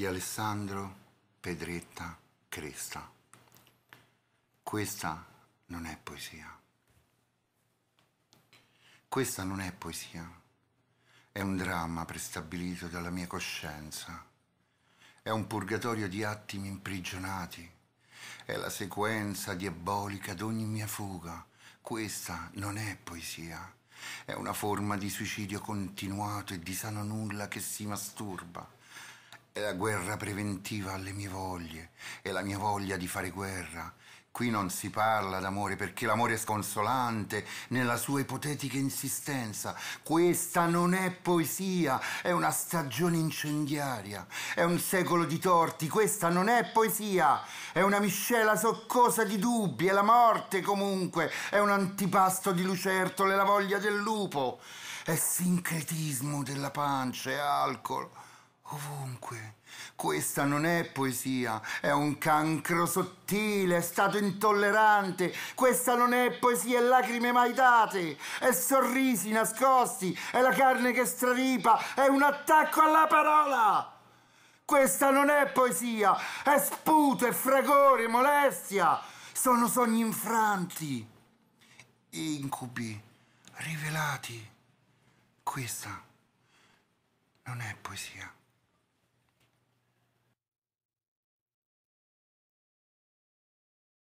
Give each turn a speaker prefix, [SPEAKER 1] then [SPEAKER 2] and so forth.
[SPEAKER 1] di Alessandro Pedretta Cresta. Questa
[SPEAKER 2] non è poesia.
[SPEAKER 1] Questa non è poesia. È un dramma prestabilito dalla mia coscienza. È un purgatorio di attimi imprigionati. È la sequenza diabolica d'ogni mia fuga. Questa non è poesia. È una forma di suicidio continuato e di sano nulla che si masturba è la guerra preventiva alle mie voglie, è la mia voglia di fare guerra. Qui non si parla d'amore perché l'amore è sconsolante nella sua ipotetica insistenza. Questa non è poesia, è una stagione incendiaria, è un secolo di torti, questa non è poesia, è una miscela soccosa di dubbi, è la morte comunque, è un antipasto di lucertole, la voglia del lupo, è sincretismo della pancia, è alcol
[SPEAKER 3] ovunque.
[SPEAKER 1] Questa non è poesia, è un cancro sottile, è stato intollerante. Questa non è poesia, è lacrime mai date, è sorrisi nascosti, è la carne che straripa, è un attacco alla parola. Questa non è poesia, è sputo, è fragore, molestia. Sono sogni infranti, incubi rivelati.
[SPEAKER 3] Questa non è poesia.